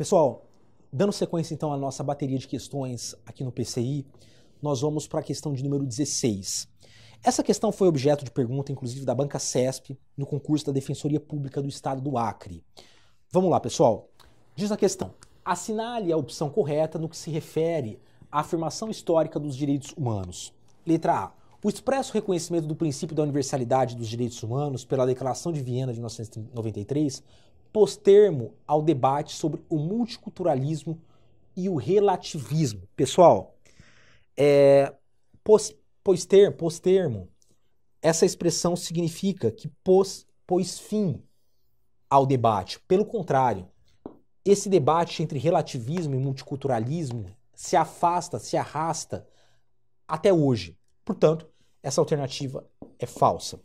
Pessoal, dando sequência então à nossa bateria de questões aqui no PCI, nós vamos para a questão de número 16. Essa questão foi objeto de pergunta, inclusive, da Banca CESP, no concurso da Defensoria Pública do Estado do Acre. Vamos lá, pessoal. Diz a questão: assinale a opção correta no que se refere à afirmação histórica dos direitos humanos. Letra A. O expresso reconhecimento do princípio da universalidade dos direitos humanos pela Declaração de Viena de 1993 pôs termo ao debate sobre o multiculturalismo e o relativismo. Pessoal, é, pôs, pôs, termo, pôs termo, essa expressão significa que pôs, pôs fim ao debate. Pelo contrário, esse debate entre relativismo e multiculturalismo se afasta, se arrasta até hoje. Portanto, essa alternativa é falsa.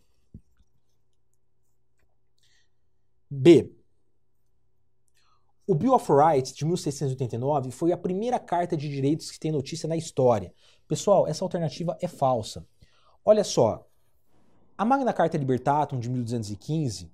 B. O Bill of Rights de 1689 foi a primeira carta de direitos que tem notícia na história. Pessoal, essa alternativa é falsa. Olha só, a Magna Carta Libertatum de 1215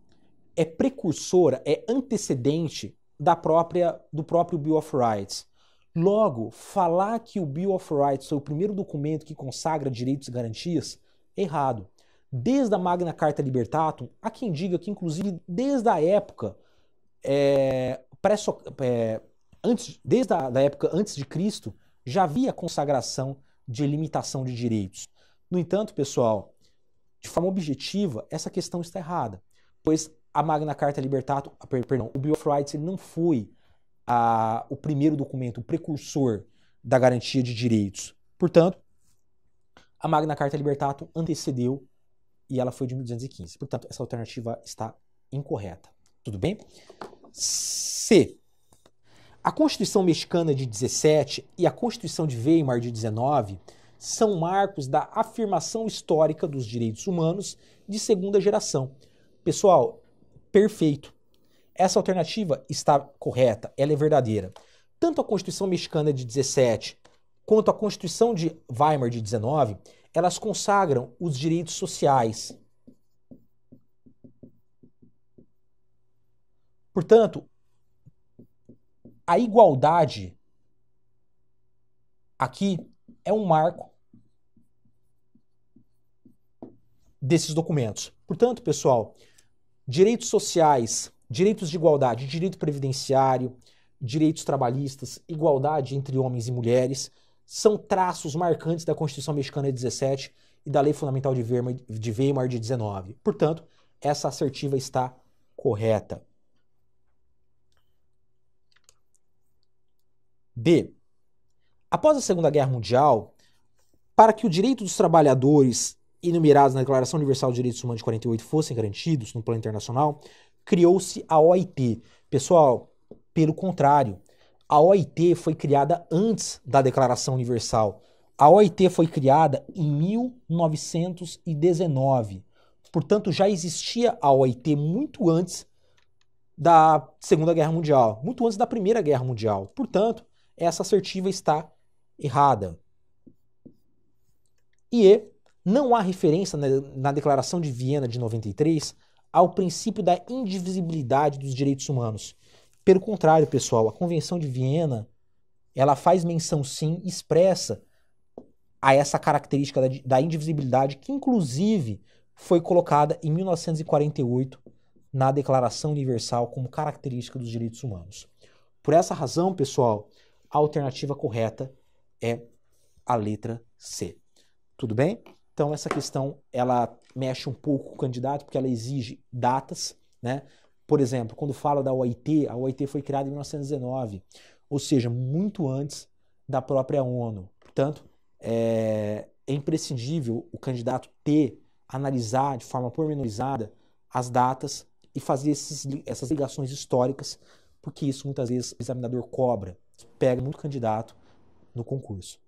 é precursora, é antecedente da própria do próprio Bill of Rights. Logo, falar que o Bill of Rights foi o primeiro documento que consagra direitos e garantias é errado. Desde a Magna Carta Libertatum, há quem diga que, inclusive, desde a época é, pré é, antes, desde a da época antes de Cristo, já havia consagração de limitação de direitos. No entanto, pessoal, de forma objetiva, essa questão está errada, pois a Magna Carta Libertato, perdão, o Bill of Rights não foi a, o primeiro documento, o precursor da garantia de direitos. Portanto, a Magna Carta Libertato antecedeu e ela foi de 1215. Portanto, essa alternativa está incorreta. Tudo bem? C. A Constituição Mexicana de 17 e a Constituição de Weimar de 19 são marcos da afirmação histórica dos direitos humanos de segunda geração. Pessoal, perfeito. Essa alternativa está correta, ela é verdadeira. Tanto a Constituição Mexicana de 17 quanto a Constituição de Weimar de 19, elas consagram os direitos sociais, Portanto, a igualdade aqui é um marco desses documentos. Portanto, pessoal, direitos sociais, direitos de igualdade, direito previdenciário, direitos trabalhistas, igualdade entre homens e mulheres, são traços marcantes da Constituição Mexicana de 17 e da Lei Fundamental de Weimar de, de 19. Portanto, essa assertiva está correta. B. Após a Segunda Guerra Mundial, para que o direito dos trabalhadores enumerados na Declaração Universal dos Direitos Humanos de 48 fossem garantidos no plano internacional, criou-se a OIT. Pessoal, pelo contrário, a OIT foi criada antes da Declaração Universal. A OIT foi criada em 1919. Portanto, já existia a OIT muito antes da Segunda Guerra Mundial, muito antes da Primeira Guerra Mundial. Portanto, essa assertiva está errada. E não há referência na, Declaração de Viena de 93 ao princípio da indivisibilidade dos direitos humanos. Pelo contrário, pessoal, a Convenção de Viena ela faz menção sim expressa a essa característica da, da indivisibilidade que inclusive foi colocada em 1948 na Declaração Universal como característica dos direitos humanos. Por essa razão, pessoal, a alternativa correta é a letra C. Tudo bem? Então essa questão ela mexe um pouco com o candidato porque ela exige datas, né? Por exemplo, quando fala da OIT, a OIT foi criada em 1919, ou seja, muito antes da própria ONU. Portanto, é, é imprescindível o candidato ter, analisar de forma pormenorizada as datas e fazer esses, essas ligações históricas, porque isso muitas vezes o examinador cobra pega muito candidato no concurso.